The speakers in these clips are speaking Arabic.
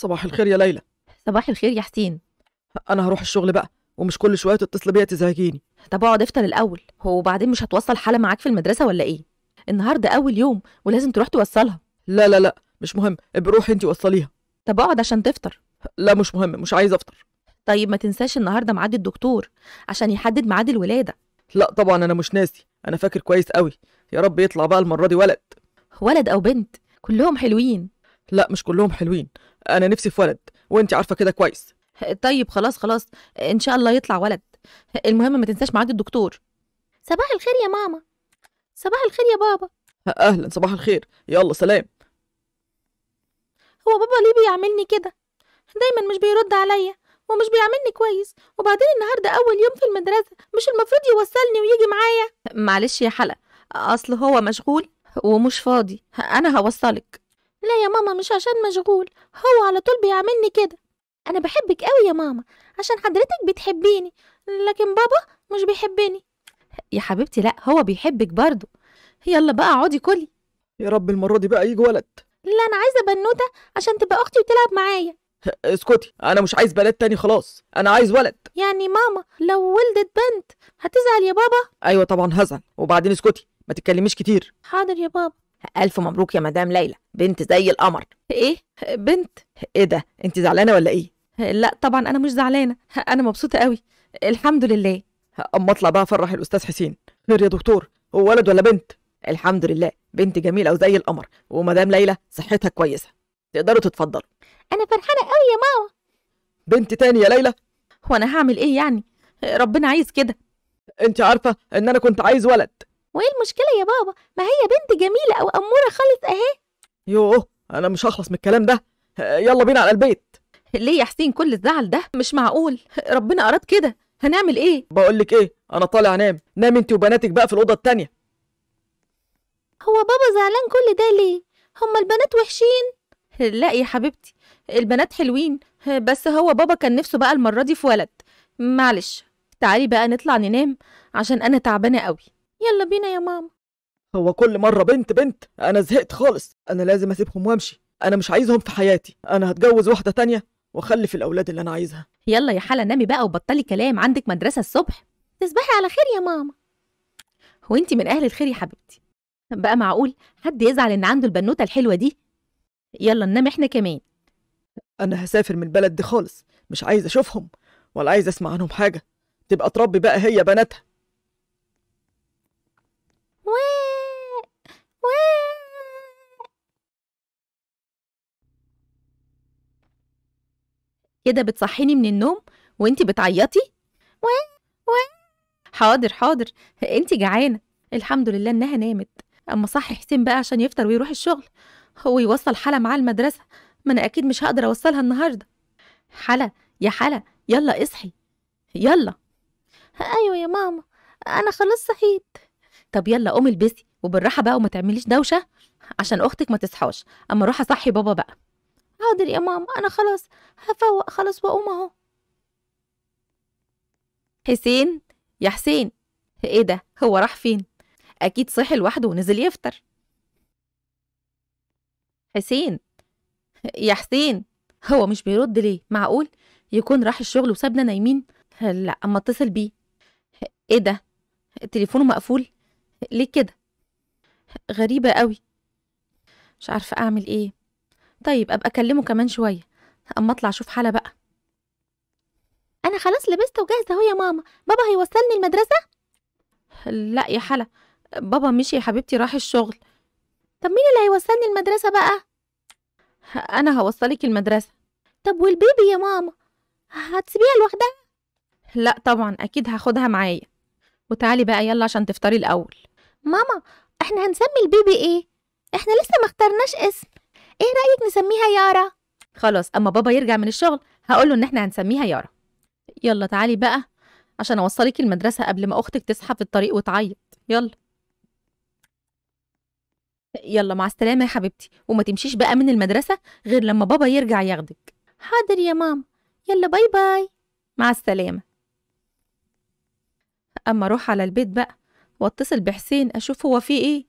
صباح الخير يا ليلى صباح الخير يا حسين انا هروح الشغل بقى ومش كل شويه تتصل بيا تزعجيني طب اقعد افطر الاول هو وبعدين مش هتوصل حاله معاك في المدرسه ولا ايه النهارده اول يوم ولازم تروح توصلها لا لا لا مش مهم ابقي روحي انت وصليها طب اقعد عشان تفطر لا مش مهم مش عايزه افطر طيب ما تنساش النهارده ميعاد الدكتور عشان يحدد ميعاد الولاده لا طبعا انا مش ناسي انا فاكر كويس قوي يا رب يطلع بقى المره دي ولد ولد او بنت كلهم حلوين لا مش كلهم حلوين انا نفسي في ولد وانت عارفه كده كويس طيب خلاص خلاص ان شاء الله يطلع ولد المهم ما تنساش ميعاد الدكتور صباح الخير يا ماما صباح الخير يا بابا اهلا صباح الخير يلا سلام هو بابا ليه بيعملني كده دايما مش بيرد عليا ومش بيعملني كويس وبعدين النهارده اول يوم في المدرسه مش المفروض يوصلني ويجي معايا معلش يا حلا اصل هو مشغول ومش فاضي انا هوصلك لا يا ماما مش عشان مشغول هو على طول بيعاملني كده انا بحبك قوي يا ماما عشان حضرتك بتحبيني لكن بابا مش بيحبني يا حبيبتي لا هو بيحبك برضه يلا بقى اقعدي كلي يا رب المره دي بقى يجي ولد لا انا عايزه بنوته عشان تبقى اختي وتلعب معايا اسكتي انا مش عايز بنات تاني خلاص انا عايز ولد يعني ماما لو ولدت بنت هتزعل يا بابا ايوه طبعا هزعل وبعدين اسكتي ما تتكلميش كتير حاضر يا بابا الف مبروك يا مدام ليلى بنت زي القمر ايه بنت ايه ده انت زعلانه ولا ايه لا طبعا انا مش زعلانه انا مبسوطه قوي الحمد لله اما اطلع بقى افرح الاستاذ حسين خير يا دكتور هو ولد ولا بنت الحمد لله بنت جميله وزي القمر ومدام ليلى صحتها كويسه تقدروا تتفضلوا انا فرحانه قوي يا ماما بنت تاني يا ليلى وانا هعمل ايه يعني ربنا عايز كده انت عارفه ان انا كنت عايز ولد وايه المشكله يا بابا ما هي بنت جميله او اموره خالص اهي يوه انا مش هخلص من الكلام ده يلا بينا على البيت ليه يا حسين كل الزعل ده مش معقول ربنا اراد كده هنعمل ايه بقول لك ايه انا طالع انام نام انت وبناتك بقى في الاوضه التانية هو بابا زعلان كل ده ليه هما البنات وحشين لا يا حبيبتي البنات حلوين بس هو بابا كان نفسه بقى المره دي في ولد معلش تعالي بقى نطلع ننام عشان انا تعبانه قوي يلا بينا يا ماما هو كل مرة بنت بنت أنا زهقت خالص أنا لازم أسيبهم وأمشي أنا مش عايزهم في حياتي أنا هتجوز واحدة تانية وأخلف الأولاد اللي أنا عايزها يلا يا حلا نامي بقى وبطلي كلام عندك مدرسة الصبح تصبحي على خير يا ماما وانتي من أهل الخير يا حبيبتي بقى معقول حد يزعل إن عنده البنوتة الحلوة دي يلا ننام إحنا كمان أنا هسافر من البلد دي خالص مش عايز أشوفهم ولا عايز أسمع عنهم حاجة تبقى تربي بقى هي بناتها كده بتصحيني من النوم وانتي بتعيطي حاضر حاضر انتي جعانه الحمد لله انها نامت اما صحي حسين بقى عشان يفطر ويروح الشغل هو يوصل حلا معاه المدرسه ما انا اكيد مش هقدر اوصلها النهارده حلا يا حلا يلا اصحي يلا ايوه يا ماما انا خلاص صحيت طب يلا قومي البسي وبالراحه بقى وما تعمليش دوشه عشان اختك ما تصحاش اما اروح اصحي بابا بقى حاضر يا ماما انا خلاص هفوق خلاص واقوم اهو حسين يا حسين ايه ده هو راح فين اكيد صحي لوحده ونزل يفطر حسين يا حسين هو مش بيرد ليه معقول يكون راح الشغل وسابنا نايمين لا اما اتصل بيه ايه ده تليفونه مقفول ليه كده غريبة قوي مش عارفة أعمل إيه طيب أبقى أكلمه كمان شوية أما أطلع أشوف حالة بقى أنا خلاص لبست وجاهزة أهو يا ماما بابا هيوصلني المدرسة لا يا حلا بابا مشي يا حبيبتي راح الشغل طب مين اللي هيوصلني المدرسة بقى أنا هوصلك المدرسة طب والبيبي يا ماما هتسيبيها لوحدها لا طبعا أكيد هاخدها معايا وتعالي بقى يلا عشان تفطري الأول ماما احنا هنسمي البيبي ايه احنا لسه ما اخترناش اسم ايه رايك نسميها يارا خلاص اما بابا يرجع من الشغل هقوله ان احنا هنسميها يارا يلا تعالي بقى عشان اوصلك المدرسه قبل ما اختك تصحى في الطريق وتعيط يلا يلا مع السلامه يا حبيبتي وما تمشيش بقى من المدرسه غير لما بابا يرجع ياخدك حاضر يا ماما يلا باي باي مع السلامه اما اروح على البيت بقى واتصل بحسين أشوف هو فيه إيه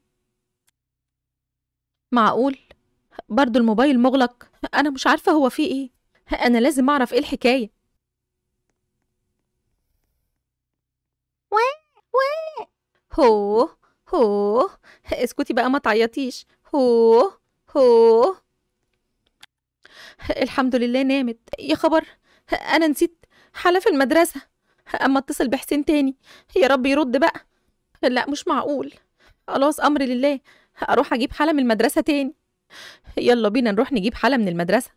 معقول برضو الموبايل مغلق أنا مش عارفة هو فيه إيه أنا لازم أعرف إيه الحكاية هو هو اسكتي بقى ما تعيطيش هو هو الحمد لله نامت يا خبر انا نسيت حالة في المدرسة اما اتصل بحسين تاني يا رب يرد بقى لا مش معقول خلاص أمر لله أروح أجيب حالة من المدرسة تاني يلا بينا نروح نجيب حالة من المدرسة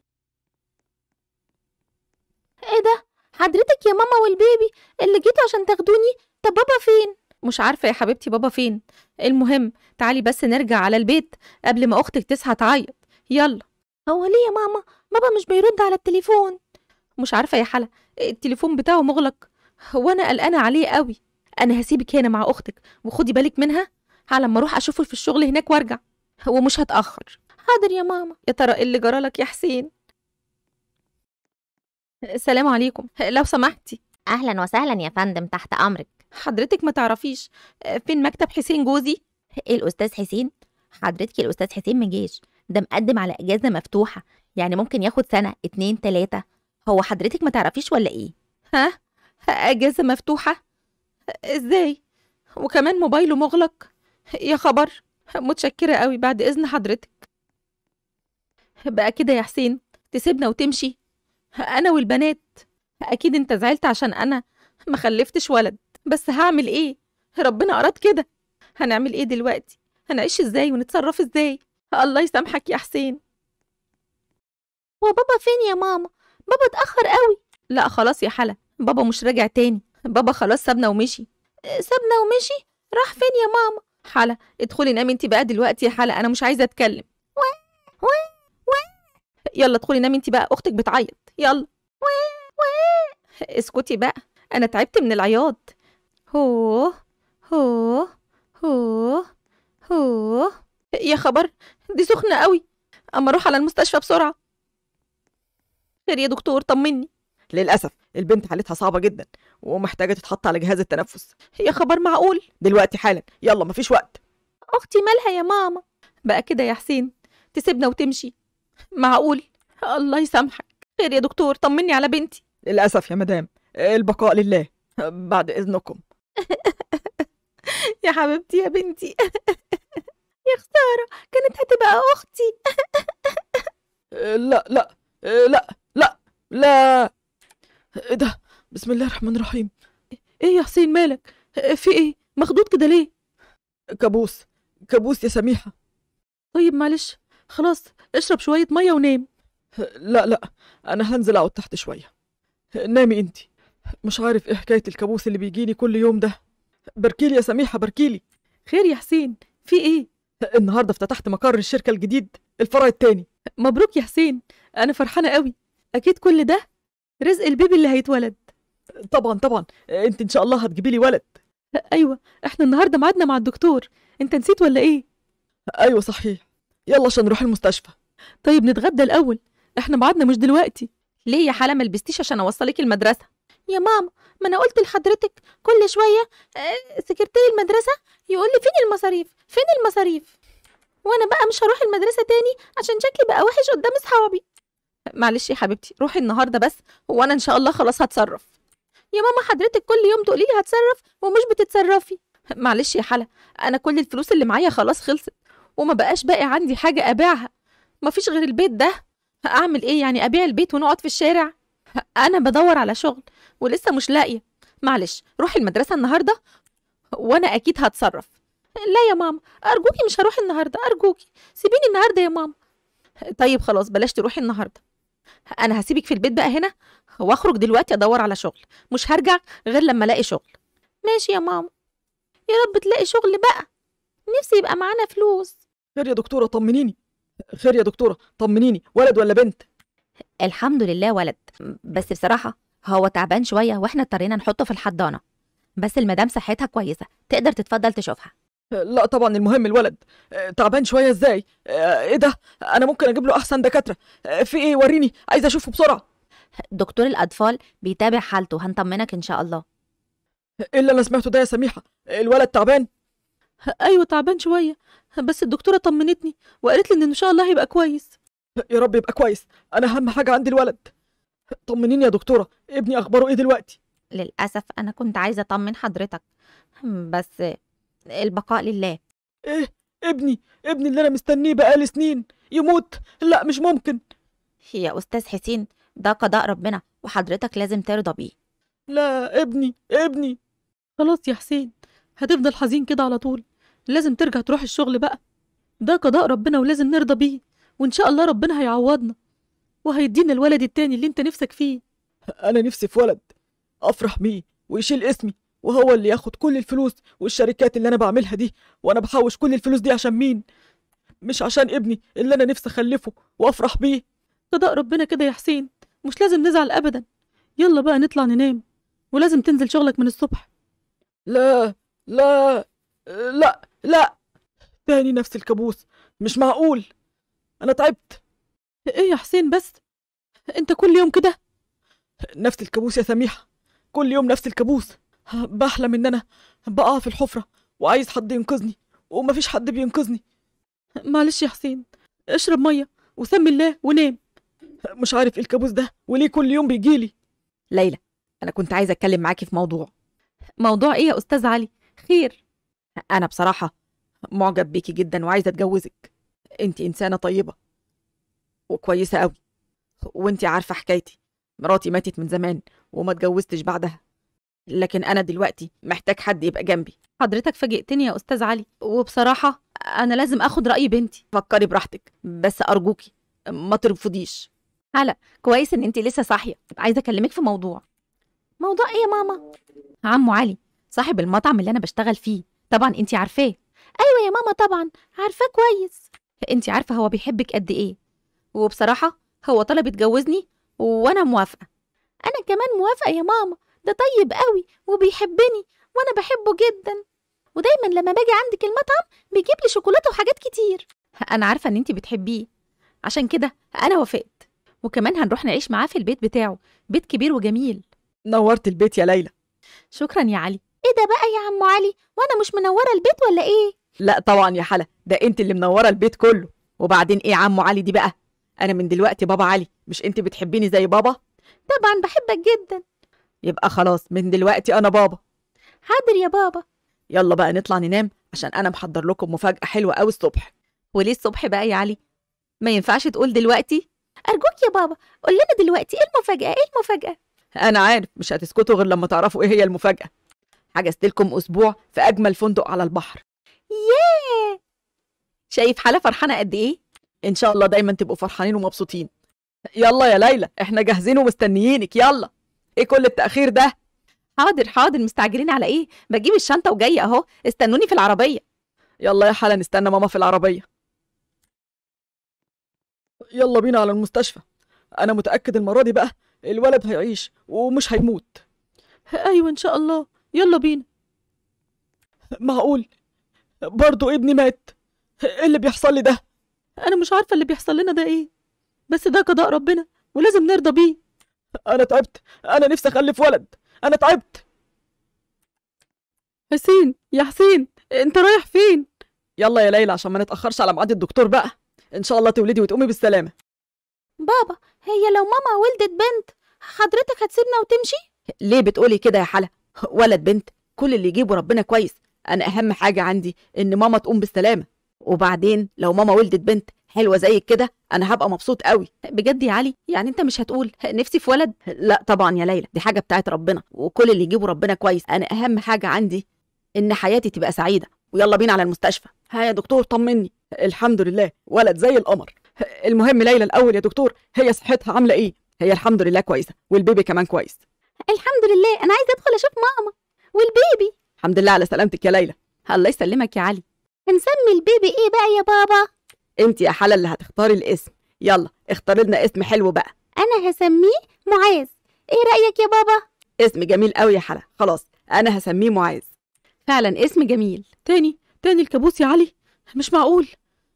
إيه ده؟ حضرتك يا ماما والبيبي اللي جيتوا عشان تاخدوني طب بابا فين؟ مش عارفة يا حبيبتي بابا فين المهم تعالي بس نرجع على البيت قبل ما أختك تصحى تعيط يلا هو ليه يا ماما بابا مش بيرد على التليفون مش عارفة يا حلا التليفون بتاعه مغلق وأنا قلقانة عليه قوي انا هسيبك هنا مع اختك وخدي بالك منها على ما اروح اشوفه في الشغل هناك وارجع هو مش هتاخر حاضر يا ماما يا ترى ايه اللي جرالك يا حسين السلام عليكم لو سمحتي اهلا وسهلا يا فندم تحت امرك حضرتك ما تعرفيش فين مكتب حسين جوزي ايه الاستاذ حسين حضرتك الاستاذ حسين ما جيش ده مقدم على اجازه مفتوحه يعني ممكن ياخد سنه اتنين تلاته هو حضرتك ما تعرفيش ولا ايه ها اجازه مفتوحه ازاي وكمان موبايله مغلق يا خبر متشكرة قوي بعد إذن حضرتك بقى كده يا حسين تسيبنا وتمشي أنا والبنات أكيد أنت زعلت عشان أنا ما خلفتش ولد بس هعمل إيه ربنا أراد كده هنعمل إيه دلوقتي هنعيش إزاي ونتصرف إزاي الله يسامحك يا حسين وبابا فين يا ماما بابا اتأخر قوي لا خلاص يا حلا بابا مش راجع تاني بابا خلاص سابنا ومشي آه، سابنا ومشي راح فين يا ماما حلا ادخلي نامي انت بقى دلوقتي يا حلا انا مش عايزه اتكلم يلا ادخلي نامي انت بقى اختك بتعيط يلا اسكتي بقى انا تعبت من العياط هو هو هو هو يا خبر دي سخنه قوي اما اروح على المستشفى بسرعه خير يا دكتور طمني للاسف البنت حالتها صعبه جدا ومحتاجة تتحط على جهاز التنفس هي خبر معقول دلوقتي حالا يلا مفيش وقت أختي مالها يا ماما بقى كده يا حسين تسيبنا وتمشي معقول الله يسامحك خير يا دكتور طمني على بنتي للأسف يا مدام البقاء لله بعد إذنكم يا حبيبتي يا بنتي يا خسارة كانت هتبقى أختي لا لا لا لا لا ايه ده بسم الله الرحمن الرحيم ايه يا حسين مالك في ايه مخضوض كده ليه كابوس كابوس يا سميحه طيب معلش خلاص اشرب شويه ميه ونام لا لا انا هنزل اقعد تحت شويه نامي انت مش عارف ايه حكايه الكابوس اللي بيجيني كل يوم ده بركيلي يا سميحه بركيلي خير يا حسين في ايه النهارده افتتحت مقر الشركه الجديد الفرع التاني مبروك يا حسين انا فرحانه قوي اكيد كل ده رزق البيبي اللي هيتولد طبعا طبعا انت ان شاء الله هتجيبي لي ولد ايوه احنا النهارده ميعادنا مع الدكتور انت نسيت ولا ايه ايوه صحيح يلا عشان نروح المستشفى طيب نتغدى الاول احنا ميعادنا مش دلوقتي ليه يا حلا ما لبستيش عشان اوصلك المدرسه يا ماما ما انا قلت لحضرتك كل شويه آه، سكرتير المدرسه يقول لي فين المصاريف فين المصاريف وانا بقى مش هروح المدرسه تاني عشان شكلي بقى وحش قدام اصحابي معلش يا حبيبتي روحي النهارده بس وانا ان شاء الله خلاص هتصرف يا ماما حضرتك كل يوم تقولي لي هتصرف ومش بتتصرفي معلش يا حلا انا كل الفلوس اللي معايا خلاص خلصت وما بقاش باقي عندي حاجه ابيعها مفيش غير البيت ده اعمل ايه يعني ابيع البيت ونقعد في الشارع انا بدور على شغل ولسه مش لاقيه معلش روحي المدرسه النهارده وانا اكيد هتصرف لا يا ماما ارجوكي مش هروح النهارده ارجوكي سيبيني النهارده يا ماما طيب خلاص بلاش تروحي النهارده انا هسيبك في البيت بقى هنا واخرج دلوقتي ادور على شغل مش هرجع غير لما الاقي شغل ماشي يا ماما يا رب تلاقي شغل بقى نفسي يبقى معانا فلوس خير يا دكتوره طمنيني خير يا دكتوره طمنيني ولد ولا بنت الحمد لله ولد بس بصراحه هو تعبان شويه واحنا اضطرينا نحطه في الحضانه بس المدام صحتها كويسه تقدر تتفضل تشوفها لا طبعا المهم الولد تعبان شويه ازاي ايه ده انا ممكن اجيب له احسن دكاتره في ايه وريني عايزه اشوفه بسرعه دكتور الأطفال بيتابع حالته هنطمنك إن شاء الله ايه اللي انا سمعته ده يا سميحه الولد تعبان أيوة تعبان شوية بس الدكتورة طمنتني وقالت لي إن إن شاء الله هيبقى كويس يا رب يبقى كويس انا اهم حاجه عندي الولد طمنيني يا دكتوره ابني اخباره ايه دلوقتي للأسف أنا كنت عايزة أطمن حضرتك بس البقاء لله ايه ابني ابني اللي انا مستنيه بقالي سنين يموت لا مش ممكن يا استاذ حسين ده قضاء ربنا وحضرتك لازم ترضى بيه لا ابني ابني خلاص يا حسين هتفضل حزين كده على طول لازم ترجع تروح الشغل بقى ده قضاء ربنا ولازم نرضى بيه وان شاء الله ربنا هيعوضنا وهيدينا الولد التاني اللي انت نفسك فيه انا نفسي في ولد افرح بيه ويشيل اسمي وهو اللي ياخد كل الفلوس والشركات اللي انا بعملها دي وانا بحوش كل الفلوس دي عشان مين مش عشان ابني اللي انا نفسي اخلفه وافرح بيه قضاء ربنا كده يا حسين مش لازم نزعل ابدا يلا بقى نطلع ننام ولازم تنزل شغلك من الصبح لا لا لا لا تاني نفس الكابوس مش معقول انا تعبت ايه يا حسين بس انت كل يوم كده نفس الكابوس يا سميحه كل يوم نفس الكابوس بحلم ان انا بقع في الحفره وعايز حد ينقذني ومفيش حد بينقذني معلش يا حسين اشرب ميه وسمي الله ونام مش عارف ايه الكابوس ده وليه كل يوم بيجيلي ليلى انا كنت عايزه اتكلم معاكي في موضوع موضوع ايه يا استاذ علي خير انا بصراحه معجب بيكي جدا وعايزه اتجوزك انت انسانه طيبه وكويسه قوي وانت عارفه حكايتي مراتي ماتت من زمان وما اتجوزتش بعدها لكن انا دلوقتي محتاج حد يبقى جنبي حضرتك فاجئتني يا استاذ علي وبصراحه انا لازم اخد راي بنتي فكري براحتك بس ارجوكي ما ترفضيش هلا كويس ان انت لسه صاحيه عايزه اكلمك في موضوع موضوع ايه يا ماما عمو علي صاحب المطعم اللي انا بشتغل فيه طبعا انت عارفاه ايوه يا ماما طبعا عارفاه كويس انت عارفه هو بيحبك قد ايه وبصراحه هو طلب يتجوزني وانا موافقه انا كمان موافقه يا ماما ده طيب قوي وبيحبني وانا بحبه جدا ودايما لما باجي عندك المطعم بيجيب لي شوكولاته وحاجات كتير انا عارفه ان انت بتحبيه عشان كده انا وافقت وكمان هنروح نعيش معاه في البيت بتاعه بيت كبير وجميل نورت البيت يا ليلى شكرا يا علي ايه ده بقى يا عم علي وانا مش منوره البيت ولا ايه لا طبعا يا حلا ده انت اللي منوره البيت كله وبعدين ايه يا عم علي دي بقى انا من دلوقتي بابا علي مش انت بتحبيني زي بابا طبعا بحبك جدا يبقى خلاص من دلوقتي أنا بابا حاضر يا بابا يلا بقى نطلع ننام عشان أنا محضر لكم مفاجأة حلوة أوي الصبح وليه الصبح بقى يا علي؟ ما ينفعش تقول دلوقتي؟ أرجوك يا بابا قول لنا دلوقتي إيه المفاجأة إيه المفاجأة؟ أنا عارف مش هتسكتوا غير لما تعرفوا إيه هي المفاجأة حجزت لكم أسبوع في أجمل فندق على البحر ياه شايف حالة فرحانة قد إيه؟ إن شاء الله دايما تبقوا فرحانين ومبسوطين يلا يا ليلى إحنا جاهزين ومستنيينك يلا ايه كل التاخير ده حاضر حاضر مستعجلين على ايه بجيب الشنطه وجايه اهو استنوني في العربيه يلا يا حلا نستنى ماما في العربيه يلا بينا على المستشفى انا متاكد المره دي بقى الولد هيعيش ومش هيموت ايوه ان شاء الله يلا بينا معقول برضو ابني مات ايه اللي بيحصل لي ده انا مش عارفه اللي بيحصل لنا ده ايه بس ده قضاء ربنا ولازم نرضى بيه انا تعبت انا نفسي اخلف ولد انا تعبت حسين يا حسين انت رايح فين يلا يا ليلى عشان ما نتاخرش على ميعاد الدكتور بقى ان شاء الله تولدي وتقومي بالسلامه بابا هي لو ماما ولدت بنت حضرتك هتسيبنا وتمشي ليه بتقولي كده يا حلا ولد بنت كل اللي يجيبه ربنا كويس انا اهم حاجه عندي ان ماما تقوم بالسلامه وبعدين لو ماما ولدت بنت حلوه زيك كده انا هبقى مبسوط قوي بجد يا علي يعني انت مش هتقول نفسي في ولد لا طبعا يا ليلى دي حاجه بتاعت ربنا وكل اللي يجيبه ربنا كويس انا اهم حاجه عندي ان حياتي تبقى سعيده ويلا بينا على المستشفى ها يا دكتور طمني الحمد لله ولد زي القمر المهم ليلى الاول يا دكتور هي صحتها عامله ايه هي الحمد لله كويسه والبيبي كمان كويس الحمد لله انا عايزه ادخل اشوف ماما والبيبي الحمد لله على سلامتك يا ليلى الله يسلمك يا علي هنسمي البيبي ايه بقى يا بابا انت يا حلا اللي هتختاري الاسم يلا اختاري لنا اسم حلو بقى انا هسميه معاذ ايه رايك يا بابا اسم جميل قوي يا حلا خلاص انا هسميه معاذ فعلا اسم جميل تاني تاني الكابوس يا علي مش معقول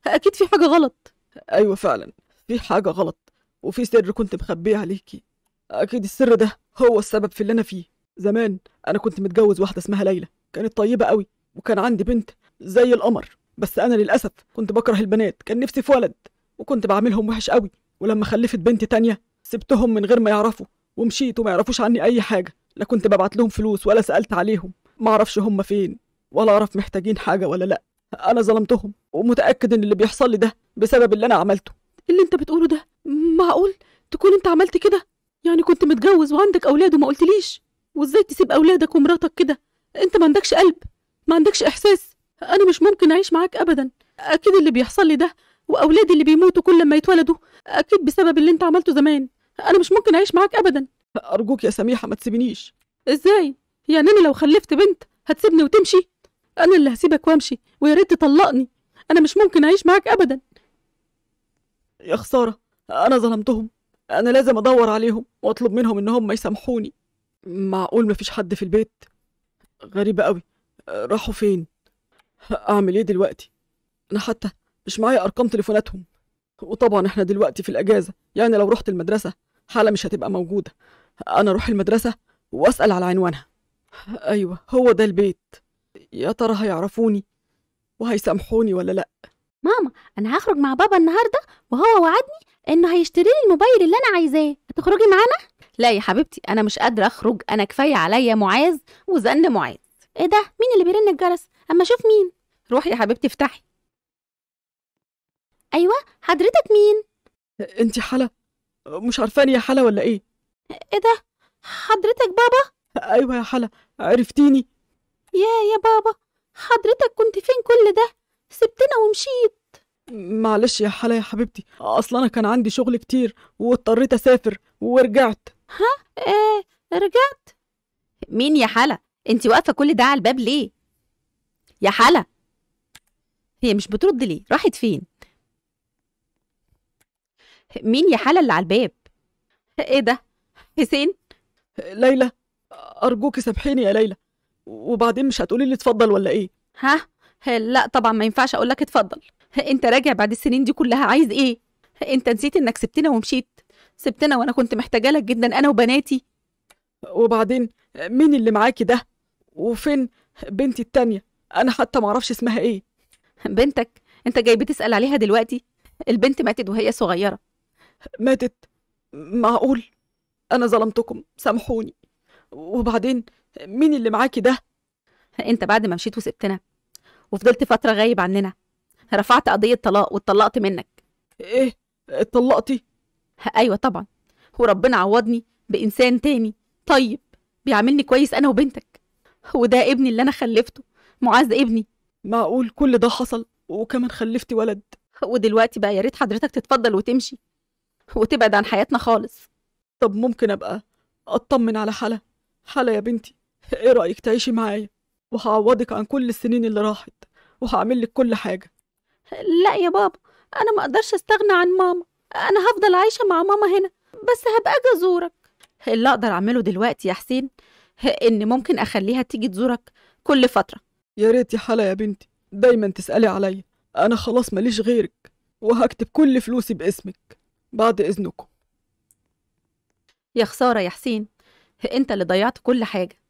اكيد في حاجه غلط ايوه فعلا في حاجه غلط وفي سر كنت مخبيه عليكي اكيد السر ده هو السبب في اللي انا فيه زمان انا كنت متجوز واحده اسمها ليلى كانت طيبه قوي وكان عندي بنت زي القمر بس أنا للأسف كنت بكره البنات كان نفسي في ولد وكنت بعملهم وحش قوي ولما خلفت بنت تانية سبتهم من غير ما يعرفوا ومشيت وما يعرفوش عني أي حاجة لا كنت ببعت لهم فلوس ولا سألت عليهم ما أعرفش هم فين ولا أعرف محتاجين حاجة ولا لأ أنا ظلمتهم ومتأكد إن اللي بيحصل لي ده بسبب اللي أنا عملته اللي أنت بتقوله ده معقول تكون أنت عملت كده يعني كنت متجوز وعندك أولاد وما قلتليش وإزاي تسيب أولادك ومراتك كده أنت ما عندكش قلب ما عندكش إحساس أنا مش ممكن أعيش معاك أبدا أكيد اللي بيحصل لي ده وأولادي اللي بيموتوا كل لما يتولدوا أكيد بسبب اللي أنت عملته زمان أنا مش ممكن أعيش معاك أبدا أرجوك يا سميحة ما تسيبنيش إزاي؟ يعني أنا لو خلفت بنت هتسيبني وتمشي؟ أنا اللي هسيبك وأمشي ويا ريت تطلقني أنا مش ممكن أعيش معاك أبدا يا خسارة أنا ظلمتهم أنا لازم أدور عليهم وأطلب منهم إن هم يسامحوني معقول مفيش حد في البيت غريبة أوي راحوا فين اعمل ايه دلوقتي انا حتى مش معايا ارقام تليفوناتهم وطبعا احنا دلوقتي في الاجازه يعني لو رحت المدرسه حاله مش هتبقى موجوده انا اروح المدرسه واسال على عنوانها ايوه هو ده البيت يا ترى هيعرفوني وهيسامحوني ولا لا ماما انا هخرج مع بابا النهارده وهو وعدني انه هيشتري لي الموبايل اللي انا عايزاه هتخرجي معانا لا يا حبيبتي انا مش قادره اخرج انا كفايه عليا معاذ وزن معاذ ايه ده مين اللي بيرن الجرس اما اشوف مين روحي يا حبيبتي افتحي ايوه حضرتك مين انت حلا مش عارفاني يا حلا ولا ايه ايه ده حضرتك بابا ايوه يا حلا عرفتيني يا يا بابا حضرتك كنت فين كل ده سبتنا ومشيت معلش يا حلا يا حبيبتي اصل انا كان عندي شغل كتير واضطريت اسافر ورجعت ها ايه رجعت مين يا حلا انت واقفه كل ده على الباب ليه يا حلا هي مش بترد ليه راحت فين مين يا حلا اللي على الباب ايه ده حسين ليلى ارجوك سامحيني يا ليلى وبعدين مش هتقولي لي اتفضل ولا ايه ها لا طبعا ما ينفعش اقول لك اتفضل انت راجع بعد السنين دي كلها عايز ايه انت نسيت انك سبتنا ومشيت سبتنا وانا كنت محتاجه لك جدا انا وبناتي وبعدين مين اللي معاكي ده وفين بنتي التانية انا حتى ما اعرفش اسمها ايه بنتك انت جاي بتسال عليها دلوقتي البنت ماتت وهي صغيره ماتت معقول انا ظلمتكم سامحوني وبعدين مين اللي معاكي ده انت بعد ما مشيت وسبتنا وفضلت فتره غايب عننا رفعت قضيه طلاق واتطلقت منك ايه اتطلقتي ايوه طبعا وربنا عوضني بانسان تاني طيب بيعاملني كويس انا وبنتك وده ابني اللي انا خلفته معاذ ابني معقول كل ده حصل وكمان خلفت ولد ودلوقتي بقى يا ريت حضرتك تتفضل وتمشي وتبعد عن حياتنا خالص طب ممكن ابقى اطمن على حلا حلا يا بنتي ايه رايك تعيشي معايا وهعوضك عن كل السنين اللي راحت وهعمل لك كل حاجه لا يا بابا انا ما اقدرش استغنى عن ماما انا هفضل عايشه مع ماما هنا بس هبقى اجي ازورك اللي اقدر اعمله دلوقتي يا حسين ان ممكن اخليها تيجي تزورك كل فتره يا ريت يا حلا يا بنتي دايما تسألي عليا أنا خلاص ماليش غيرك وهكتب كل فلوسي باسمك بعد إذنكم يا خسارة يا حسين انت اللي ضيعت كل حاجة